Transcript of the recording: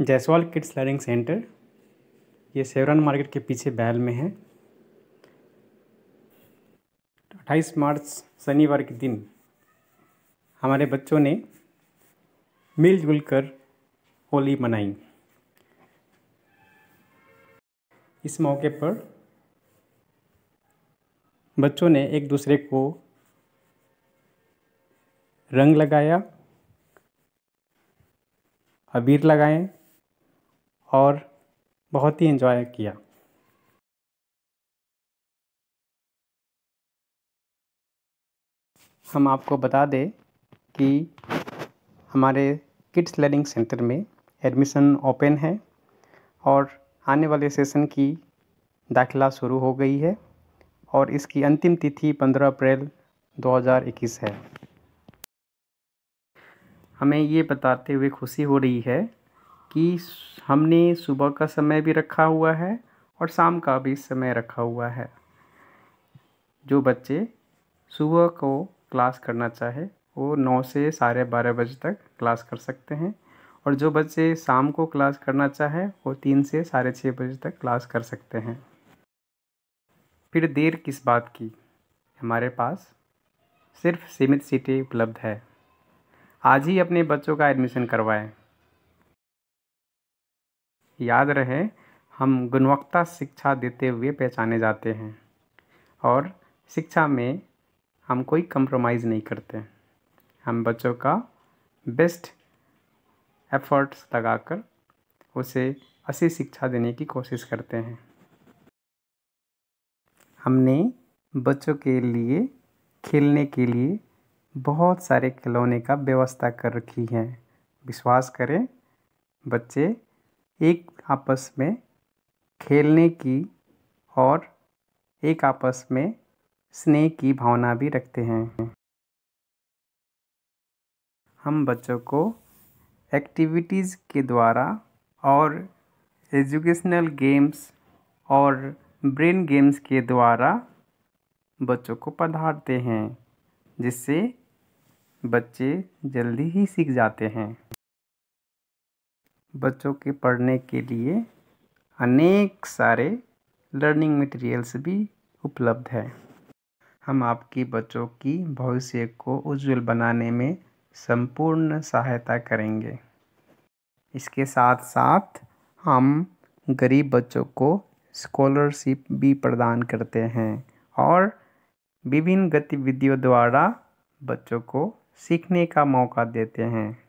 Jaiswal kids learning centre ये सेवरन market के पीछे बैल में है अट्ठाईस मार्च शनिवार के दिन हमारे बच्चों ने मिलजुल कर होली मनाई इस मौके पर बच्चों ने एक दूसरे को रंग लगाया अबीर लगाए और बहुत ही इन्जॉय किया हम आपको बता दें कि हमारे किड्स लर्निंग सेंटर में एडमिशन ओपन है और आने वाले सेशन की दाखिला शुरू हो गई है और इसकी अंतिम तिथि 15 अप्रैल 2021 है हमें ये बताते हुए खुशी हो रही है कि हमने सुबह का समय भी रखा हुआ है और शाम का भी समय रखा हुआ है जो बच्चे सुबह को क्लास करना चाहे वो नौ से साढ़े बारह बजे तक क्लास कर सकते हैं और जो बच्चे शाम को क्लास करना चाहे वो तीन से साढ़े छः बजे तक क्लास कर सकते हैं फिर देर किस बात की हमारे पास सिर्फ सीमित सीटें उपलब्ध है आज ही अपने बच्चों का एडमिशन करवाएं याद रहे हम गुणवत्ता शिक्षा देते हुए पहचाने जाते हैं और शिक्षा में हम कोई कंप्रोमाइज़ नहीं करते हम बच्चों का बेस्ट एफर्ट्स लगाकर उसे अच्छी शिक्षा देने की कोशिश करते हैं हमने बच्चों के लिए खेलने के लिए बहुत सारे खिलौने का व्यवस्था कर रखी है विश्वास करें बच्चे एक आपस में खेलने की और एक आपस में स्नेह की भावना भी रखते हैं हम बच्चों को एक्टिविटीज़ के द्वारा और एजुकेशनल गेम्स और ब्रेन गेम्स के द्वारा बच्चों को पधारते हैं जिससे बच्चे जल्दी ही सीख जाते हैं बच्चों के पढ़ने के लिए अनेक सारे लर्निंग मटेरियल्स भी उपलब्ध हैं हम आपके बच्चों की भविष्य को उज्जवल बनाने में संपूर्ण सहायता करेंगे इसके साथ साथ हम गरीब बच्चों को स्कॉलरशिप भी प्रदान करते हैं और विभिन्न गतिविधियों द्वारा बच्चों को सीखने का मौका देते हैं